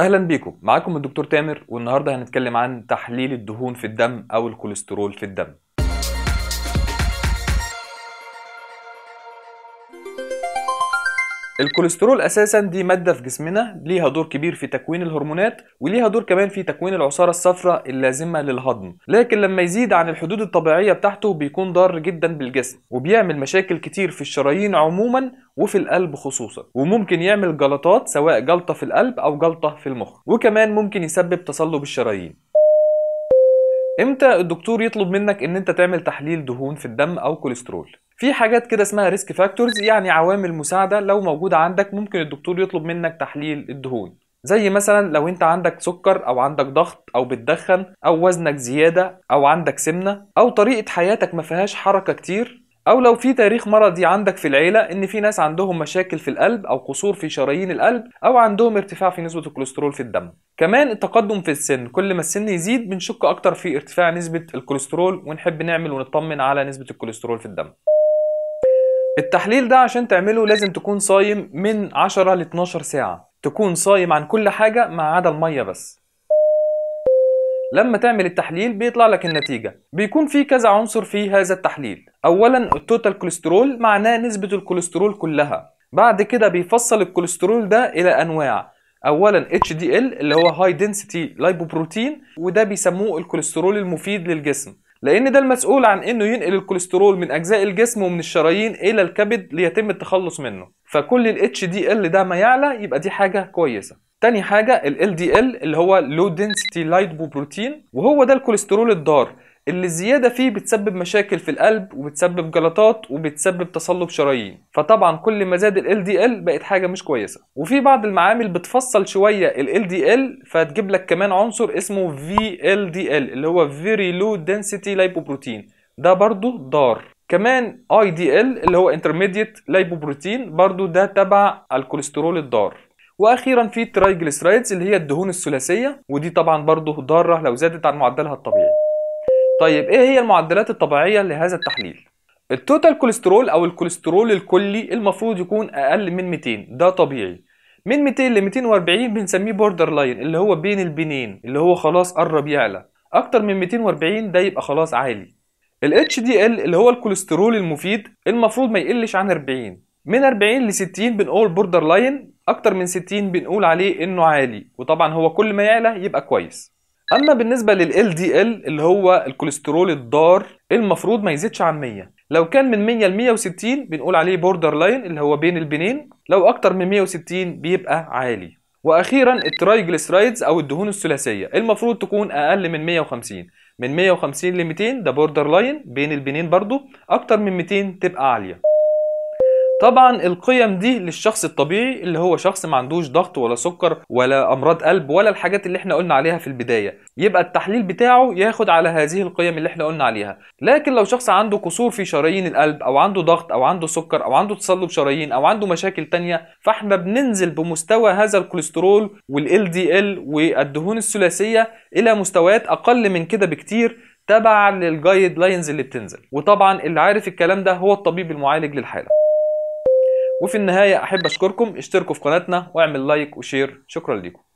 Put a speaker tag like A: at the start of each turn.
A: اهلا بيكم معاكم الدكتور تامر والنهارده هنتكلم عن تحليل الدهون في الدم او الكوليسترول في الدم الكوليسترول اساسا دي ماده في جسمنا ليها دور كبير في تكوين الهرمونات وليها دور كمان في تكوين العصاره الصفراء اللازمه للهضم لكن لما يزيد عن الحدود الطبيعيه بتاعته بيكون ضار جدا بالجسم وبيعمل مشاكل كتير في الشرايين عموما وفي القلب خصوصا وممكن يعمل جلطات سواء جلطه في القلب او جلطه في المخ وكمان ممكن يسبب تصلب الشرايين امتى الدكتور يطلب منك ان انت تعمل تحليل دهون في الدم او كوليسترول في حاجات كده اسمها ريسك فاكتورز يعني عوامل مساعده لو موجوده عندك ممكن الدكتور يطلب منك تحليل الدهون زي مثلا لو انت عندك سكر او عندك ضغط او بتدخن او وزنك زياده او عندك سمنه او طريقه حياتك ما فيهاش حركه كتير او لو في تاريخ مرضي عندك في العيله ان في ناس عندهم مشاكل في القلب او قصور في شرايين القلب او عندهم ارتفاع في نسبه الكوليسترول في الدم كمان التقدم في السن كل ما السن يزيد بنشك اكتر في ارتفاع نسبه الكوليسترول ونحب نعمل ونطمن على نسبه الكوليسترول في الدم التحليل ده عشان تعمله لازم تكون صايم من 10 ل 12 ساعة تكون صايم عن كل حاجة ما عدا المية بس لما تعمل التحليل بيطلع لك النتيجة بيكون في كذا عنصر في هذا التحليل أولا التوتال كوليسترول معناه نسبة الكوليسترول كلها بعد كده بيفصل الكوليسترول ده إلى أنواع اولا HDL اللي هو High Density Lipoprotein وده بيسموه الكوليسترول المفيد للجسم لان ده المسؤول عن انه ينقل الكوليسترول من اجزاء الجسم ومن الشرايين الى الكبد ليتم التخلص منه فكل ال HDL ده ما يعلى يبقى دي حاجه كويسه تاني حاجه ال LDL اللي هو Low Density Lipoprotein وهو ده الكوليسترول الضار اللي الزيادة فيه بتسبب مشاكل في القلب وبتسبب جلطات وبتسبب تصلب شرايين فطبعا كل ما زاد ال LDL بقت حاجة مش كويسة وفي بعض المعامل بتفصل شوية ال LDL فتجيب لك كمان عنصر اسمه VLDL اللي هو Very Low Density Lipoprotein ده برضو ضار كمان IDL اللي هو Intermediate Lipoprotein برضو ده تبع الكوليسترول الضار واخيرا في Triglycerides اللي هي الدهون الثلاثيه ودي طبعا برضه ضاره لو زادت عن معدلها الطبيعي طيب ايه هي المعدلات الطبيعيه لهذا التحليل التوتال كوليسترول او الكوليسترول الكلي المفروض يكون اقل من 200 ده طبيعي من 200 ل 240 بنسميه بوردر لاين اللي هو بين البنين اللي هو خلاص قرب يعلى اكتر من 240 ده يبقى خلاص عالي ال HDL اللي هو الكوليسترول المفيد المفروض ما يقلش عن 40 من 40 ل 60 بنقول بوردر لاين اكتر من 60 بنقول عليه انه عالي وطبعا هو كل ما يعلى يبقى كويس اما بالنسبه لل LDL اللي هو الكوليسترول الضار المفروض ما يزيدش عن 100 لو كان من 100 ل 160 بنقول عليه بوردر لاين اللي هو بين البنين لو اكتر من 160 بيبقى عالي واخيرا الترايجليسرايدز او الدهون الثلاثيه المفروض تكون اقل من 150 من 150 ل 200 ده بوردر لاين بين البنين برضو اكتر من 200 تبقى عاليه طبعا القيم دي للشخص الطبيعي اللي هو شخص ما عندوش ضغط ولا سكر ولا امراض قلب ولا الحاجات اللي احنا قلنا عليها في البدايه يبقى التحليل بتاعه ياخد على هذه القيم اللي احنا قلنا عليها لكن لو شخص عنده قصور في شرايين القلب او عنده ضغط او عنده سكر او عنده تصلب شرايين او عنده مشاكل تانية فاحنا بننزل بمستوى هذا الكوليسترول والال دي ال والدهون الثلاثيه الى مستويات اقل من كده بكتير تبعا للجايد لاينز اللي بتنزل وطبعا اللي عارف الكلام ده هو الطبيب المعالج للحاله وفي النهايه احب اشكركم اشتركوا في قناتنا واعمل لايك وشير شكرا لكم